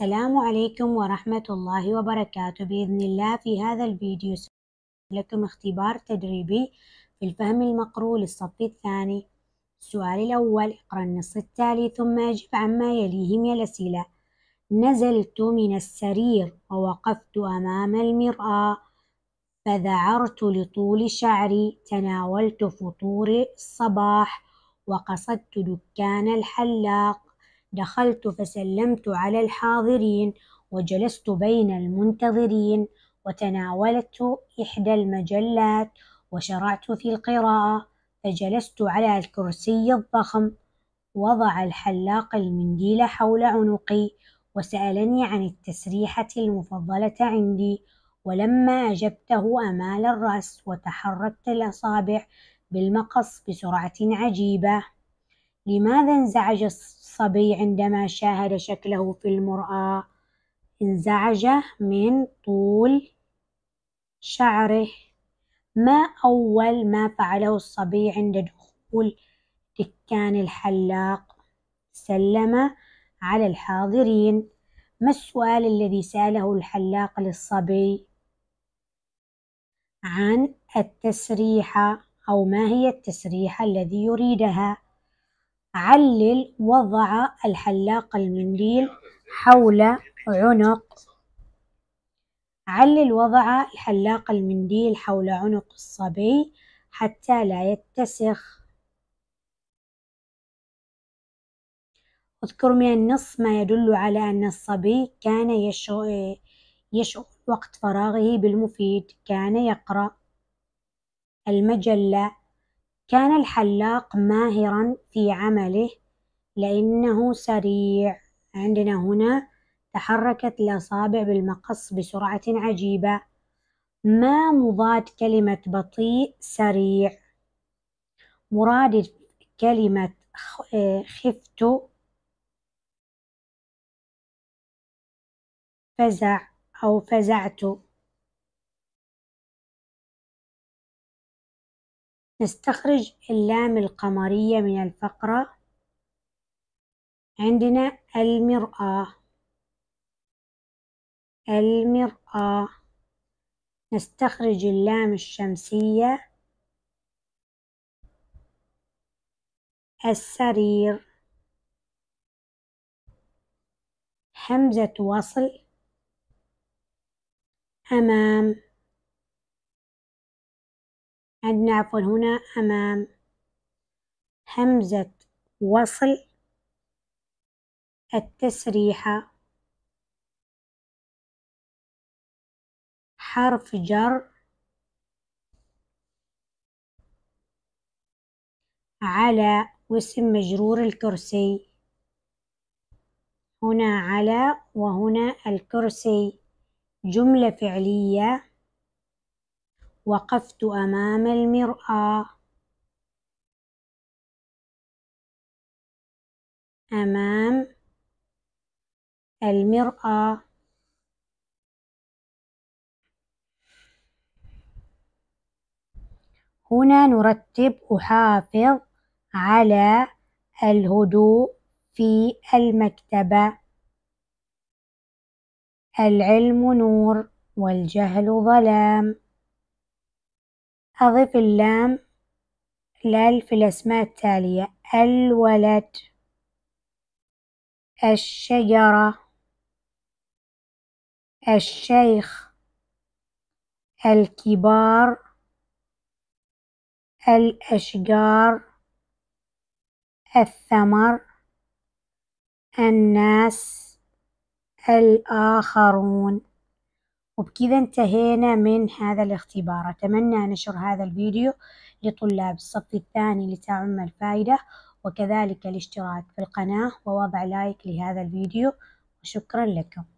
السلام عليكم ورحمة الله وبركاته بإذن الله في هذا الفيديو لكم اختبار تدريبي في الفهم المقروء للصف الثاني السؤال الأول اقرأ النص التالي ثم أجب عما يليه من الأسئلة نزلت من السرير ووقفت أمام المرآة فذعرت لطول شعري تناولت فطور الصباح وقصدت دكان الحلاق دخلت فسلمت على الحاضرين وجلست بين المنتظرين وتناولت إحدى المجلات وشرعت في القراءة فجلست على الكرسي الضخم وضع الحلاق المنديل حول عنقي وسألني عن التسريحة المفضلة عندي ولما أجبته أمال الرأس وتحركت الأصابع بالمقص بسرعة عجيبة لماذا انزعج الصبي عندما شاهد شكله في المرآة انزعج من طول شعره ما أول ما فعله الصبي عند دخول دكان الحلاق سلم على الحاضرين ما السؤال الذي سأله الحلاق للصبي عن التسريحة أو ما هي التسريحة الذي يريدها علل وضع الحلاق المنديل حول عنق علل وضع الحلاق المنديل حول عنق الصبي حتى لا يتسخ اذكر من النص ما يدل على أن الصبي كان يشغل وقت فراغه بالمفيد كان يقرأ المجلة كان الحلاق ماهرا في عمله لأنه سريع عندنا هنا تحركت الأصابع بالمقص بسرعة عجيبة ما مضاد كلمة بطيء سريع مرادف كلمة آه، خفت فزع أو فزعت نستخرج اللام القمرية من الفقرة عندنا المرآة المرآة نستخرج اللام الشمسية السرير همزة وصل أمام عندنا عفوا هنا أمام همزة وصل التسريحة حرف جر على واسم مجرور الكرسي هنا على وهنا الكرسي جملة فعلية وقفت أمام المرآة أمام المرآة هنا نرتب أحافظ على الهدوء في المكتبة العلم نور والجهل ظلام أضف اللام لال في الأسماء التالية الولد الشجرة الشيخ الكبار الأشجار الثمر الناس الآخرون وبكذا انتهينا من هذا الاختبار أتمنى نشر هذا الفيديو لطلاب الصف الثاني لتعم الفائدة وكذلك الاشتراك في القناة ووضع لايك لهذا الفيديو وشكرا لكم